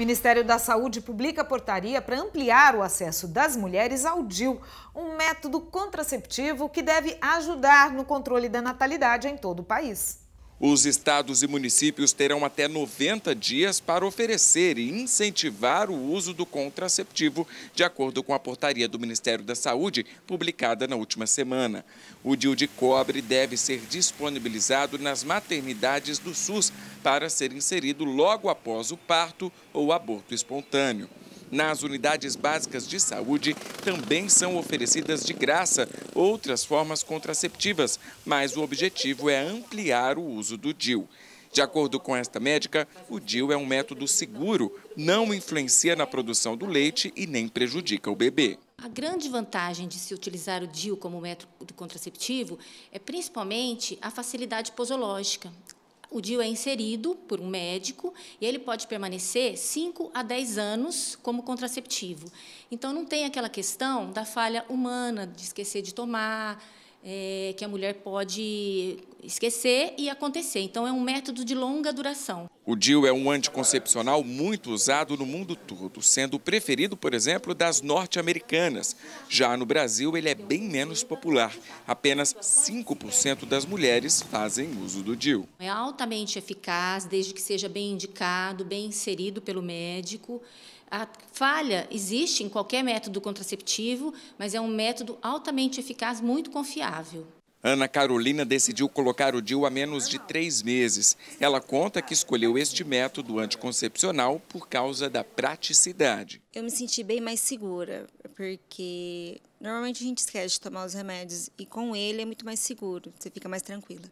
O Ministério da Saúde publica portaria para ampliar o acesso das mulheres ao DIL, um método contraceptivo que deve ajudar no controle da natalidade em todo o país. Os estados e municípios terão até 90 dias para oferecer e incentivar o uso do contraceptivo, de acordo com a portaria do Ministério da Saúde, publicada na última semana. O DIU de cobre deve ser disponibilizado nas maternidades do SUS para ser inserido logo após o parto ou aborto espontâneo. Nas unidades básicas de saúde também são oferecidas de graça outras formas contraceptivas, mas o objetivo é ampliar o uso do DIU. De acordo com esta médica, o DIU é um método seguro, não influencia na produção do leite e nem prejudica o bebê. A grande vantagem de se utilizar o DIU como método contraceptivo é principalmente a facilidade posológica o DIU é inserido por um médico e ele pode permanecer 5 a 10 anos como contraceptivo. Então, não tem aquela questão da falha humana, de esquecer de tomar, é, que a mulher pode esquecer e acontecer. Então, é um método de longa duração. O DIU é um anticoncepcional muito usado no mundo todo, sendo preferido, por exemplo, das norte-americanas. Já no Brasil, ele é bem menos popular. Apenas 5% das mulheres fazem uso do DIU. É altamente eficaz, desde que seja bem indicado, bem inserido pelo médico. A falha existe em qualquer método contraceptivo, mas é um método altamente eficaz, muito confiável. Ana Carolina decidiu colocar o DIU há menos de três meses. Ela conta que escolheu este método anticoncepcional por causa da praticidade. Eu me senti bem mais segura, porque normalmente a gente esquece de tomar os remédios e com ele é muito mais seguro, você fica mais tranquila.